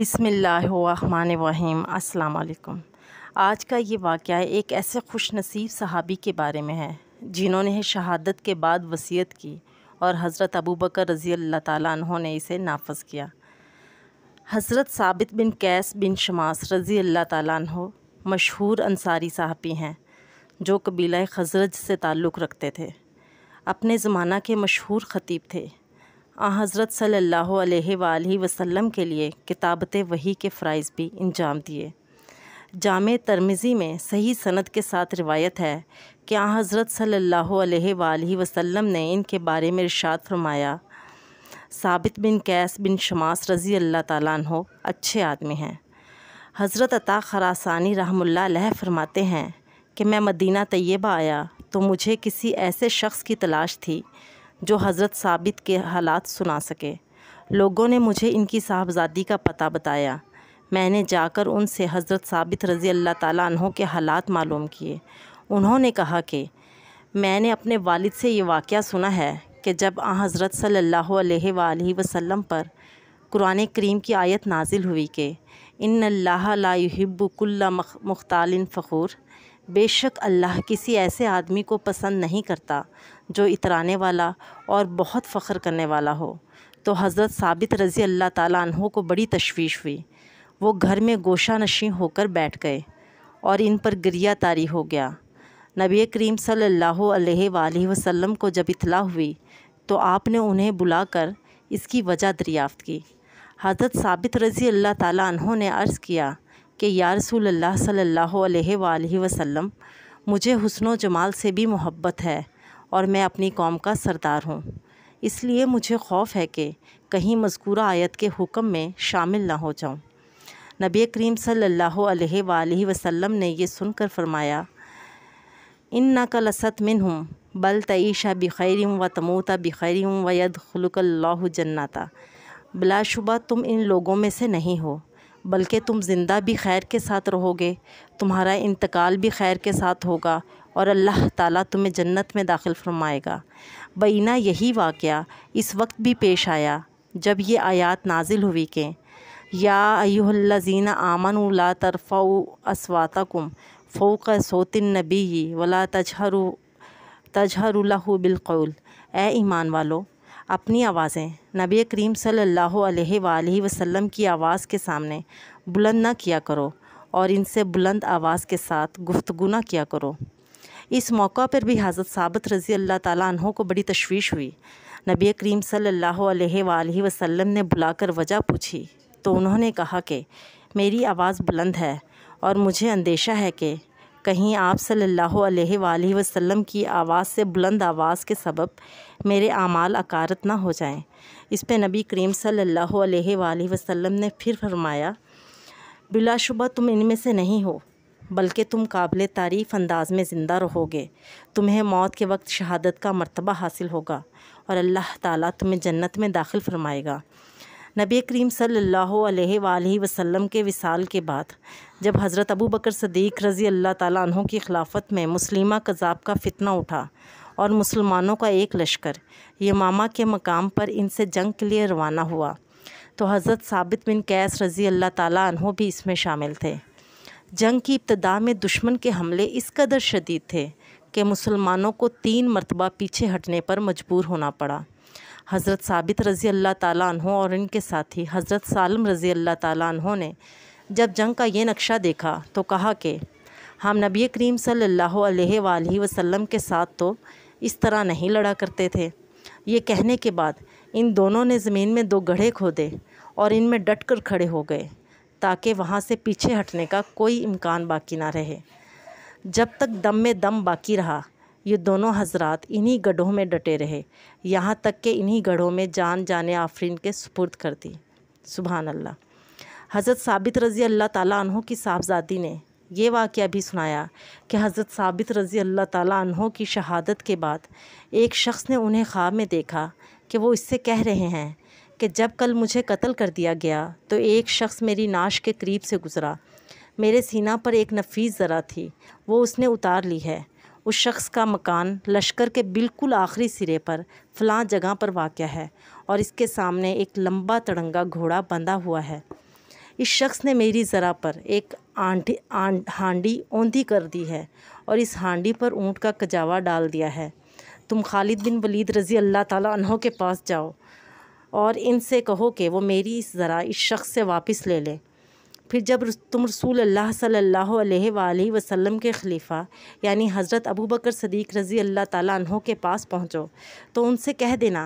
बसमीम् अल्लाम आज का ये वाक़ एक ऐसे खुश नसीब सहाबी के बारे में है जिन्होंने शहादत के बाद वसीयत की और हज़रत अबू बकर रज़ी अल्लाह तहों ने इसे नाफज किया हज़रत साबित बिन कैस बिन शमास रज़ी अल्लाह तहों मशहूर अंसारी साहबी हैं जो कबीला खजरज से ताल्लुक़ रखते थे अपने ज़माना के मशहूर ख़तीब थे हज़रत सल्ला वसम के लिए किताबत वही के फ़राइज़ भी अंजाम दिए जाम तरमिज़ी में सही सनद के साथ रिवायत है कि आ हज़रत सल्ला वसम ने इनके बारे में इर्शाद फरमाया साबित बिन कैस बिन शमास रज़ी अल्लाह ताली अच्छे आदमी हैं हज़रत अता खरासानी रहमुल्ला फरमाते हैं कि मैं मदीना तय्यबा आया तो मुझे किसी ऐसे शख्स की तलाश थी जो हज़रत साबित के हालात सुना सके लोगों ने मुझे इनकी साहबजादी का पता बताया मैंने जाकर उनसे हज़रत साबित रज़ी अल्लाह ताली के हालात मालूम किए उन्होंने कहा कि मैंने अपने वालिद से ये वाक़ सुना है कि जब आ हज़रत सल्ला वसम पर कुरान करीम की आयत नाजिल हुई कि इन अल्लाह लाहिबकुल्ला मुख्तालिन फ़खूर बेशक अल्लाह किसी ऐसे आदमी को पसंद नहीं करता जो इतराने वाला और बहुत फ़ख्र करने वाला हो तो हज़रत साबित रज़ी अल्लाह तहों को बड़ी तशवीश हुई वो घर में गोशा नशी होकर बैठ गए और इन पर गिरिया तारी हो गया नबी करीम सल्लल्लाहु अलैहि वसल्लम को जब इतला हुई तो आपने उन्हें बुलाकर इसकी वजह दरियाफ़त की हज़रत साबित रज़ी अल्लाह तहों ने अर्ज़ किया कि या रसूल अल्लाह सल्लल्लाहु अलैहि वसल्लम मुझे हसन जमाल से भी मोहब्बत है और मैं अपनी कौम का सरदार हूँ इसलिए मुझे खौफ है कि कहीं मजकूर आयत के हुक्म में शामिल ना हो जाऊँ नबी करीम सल्लल्लाहु अलैहि वसल्लम ने यह सुनकर फरमाया इन न का लसत मिन हूँ बल तईशा बखैरी हूँ व तमोता बखैरी हूँ व यद खलुकल्ला जन्नाता बिलाशुबा तुम इन लोगों में से नहीं हो बल्कि तुम ज़िंदा भी खैर के साथ रहोगे तुम्हारा इंतकाल भी खैर के साथ होगा और अल्लाह ताला तुम्हें जन्नत में दाखिल फरमाएगा बीना यही वाक़ इस वक्त भी पेश आया जब ये आयात नाजिल हुई के या अयुल्लाजीन आमन ला तरफ़ा असवातकुम फ़ोक सोतिन नबी वला तजहरु तजहर बिलकौल ए ईमान वालो अपनी आवाज़ें नबी करीम सल्ला अलैहि वसल्लम की आवाज़ के सामने बुलंद ना किया करो और इनसे बुलंद आवाज़ के साथ गुफ्तुना ना किया करो इस मौका पर भी हज़रत साबित रज़ी अल्लाह तहों को बड़ी तशवीश हुई नबी करीम सल्ला अलैहि वसल्लम ने बुलाकर वजह पूछी तो उन्होंने कहा कि मेरी आवाज़ बुलंद है और मुझे अंदेशा है कि कहीं आप सल्लल्लाहु अलैहि वसल्लम की आवाज़ से बुलंद आवाज़ के सबब मेरे आमाल अकारत ना हो जाएं इस पे नबी करीम सल्लल्लाहु अलैहि वसल्लम ने फिर फरमाया बिलाशुबा तुम इनमें से नहीं हो बल्कि तुम काबिल तारीफ़ अंदाज में ज़िंदा रहोगे तुम्हें मौत के वक्त शहादत का मरतबा हासिल होगा और अल्लाह ताला तुम्हें जन्नत में दाखिल फरमाएगा नबी करीम सल्ला वसम के विसाल के बाद जब हज़रत अबू बकर सदीक़ रज़ी अल्लाह तहों की खिलाफत में मुस्लिमा कज़ाब का फ़ितना उठा और मुसलमानों का एक लश्कर यमामा के मकाम पर इनसे जंग के लिए रवाना हुआ तो हज़रत साबित बिन कैस रज़ी अल्लाह तहों भी इसमें शामिल थे जंग की इब्तदा में दुश्मन के हमले इस कदर शदीद थे कि मुसलमानों को तीन मरतबा पीछे हटने पर मजबूर होना पड़ा हज़रत साबित रज़ी अल्लाह तहों और इनके साथी हज़रत सालम रज़ी अल्लाह तहों ने जब जंग का ये नक्शा देखा तो कहा कि हम नबी करीम सल्लल्लाहु अलैहि वसल्लम के साथ तो इस तरह नहीं लड़ा करते थे ये कहने के बाद इन दोनों ने ज़मीन में दो गढ़े खोदे और इनमें डट कर खड़े हो गए ताकि वहाँ से पीछे हटने का कोई इम्कान बाकी ना रहे जब तक दम में दम बाकी रहा ये दोनों हजरत इन्हीं गढ़ों में डटे रहे यहाँ तक कि इन्हीं गढ़ों में जान जाने आफरीन के सुपुर्द कर दी सुबहान अल्लाह हज़रत साबित रज़ी अल्लाह ताली की साहबजादी ने यह वाक़ भी सुनाया कि हज़रत साबित रज़ी अल्लाह ताली की शहादत के बाद एक शख्स ने उन्हें ख्वाब में देखा कि वो इससे कह रहे हैं कि जब कल मुझे कत्ल कर दिया गया तो एक शख्स मेरी नाश के करीब से गुज़रा मेरे सीना पर एक नफीस ज़रा थी वो उसने उतार ली है उस शख्स का मकान लश्कर के बिल्कुल आखिरी सिरे पर फलां जगह पर वाक़ है और इसके सामने एक लंबा तड़ंगा घोड़ा बंधा हुआ है इस शख्स ने मेरी ज़रा पर एक आंधी हांडी ओंधी कर दी है और इस हांडी पर ऊँट का कजावा डाल दिया है तुम खालिद बिन वलीद रज़ी अल्लाह अनहों के पास जाओ और इनसे कहो कि वो मेरी इस ज़रा इस शख्स से वापस ले लें फिर जब तुम रसूल अल्लाह सल्लल्लाहु अलैहि वसल्लम के खलीफ़ा यानी हज़रत अबू बकर सदीक़ रज़ी अल्लाह ताला के पास पहुँचो तो उनसे कह देना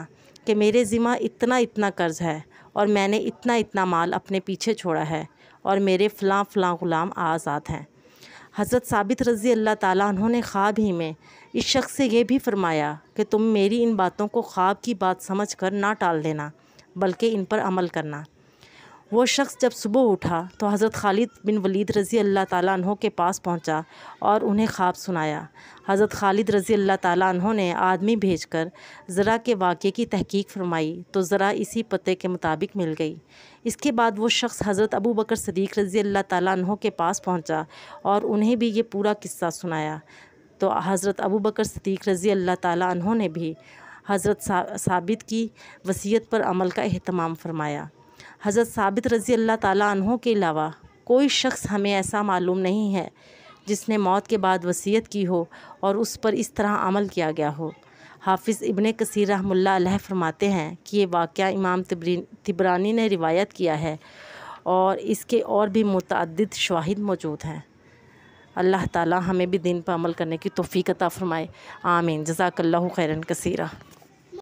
कि मेरे ज़िम्मा इतना इतना कर्ज़ है और मैंने इतना इतना माल अपने पीछे छोड़ा है और मेरे फ़लाँ फ़लाँ ग़ुलाम आज़ाद हैं हज़रत साबित रज़ी अल्लाह ताला ने ख्वाब ही में इस शख्स से ये भी फरमाया कि तुम मेरी इन बातों को ख्वाब की बात समझ कर ना टाल देना बल्कि इन पर अमल करना वो शख्स जब सुबह उठा तो हज़रत खालिद बिन वलीद रज़ी अल्लाह ताली के पास पहुंचा और उन्हें ख्वाब सुनाया हज़रत खालिद रज़ी अल्लाह ताली ने आदमी भेजकर ज़रा के वाक़े की तहकीक फरमाई तो ज़रा इसी पते के मुताबिक मिल गई इसके बाद वो शख्स हज़रत अबू बकर सदीक रज़ी अल्लाह ताली के पास पहुँचा और उन्हें भी ये पूरा किस्सा सुनाया तो हज़रत अबू बकर सदीक रज़ी अल्लाह ताली ने भी हज़रत साबित की वसीयत पर अमल का अहतमाम फरमाया हज़रत साबित रज़ी अल्लाह तहों के अलावा कोई शख्स हमें ऐसा मालूम नहीं है जिसने मौत के बाद वसीयत की हो और उस पर इस तरह अमल किया गया हो हाफिज़ इबन कसर रहमल्ला फरमाते हैं कि ये वाक़ इमाम तिबरानी ने रिवायत किया है और इसके और भी मुतद शवाहिद मौजूद हैं अल्लाह ताला हमें भी दिन पर अमल करने की तोफ़ी अता फ़रमाए आमीन जजाकल्ला खैरन कसीरा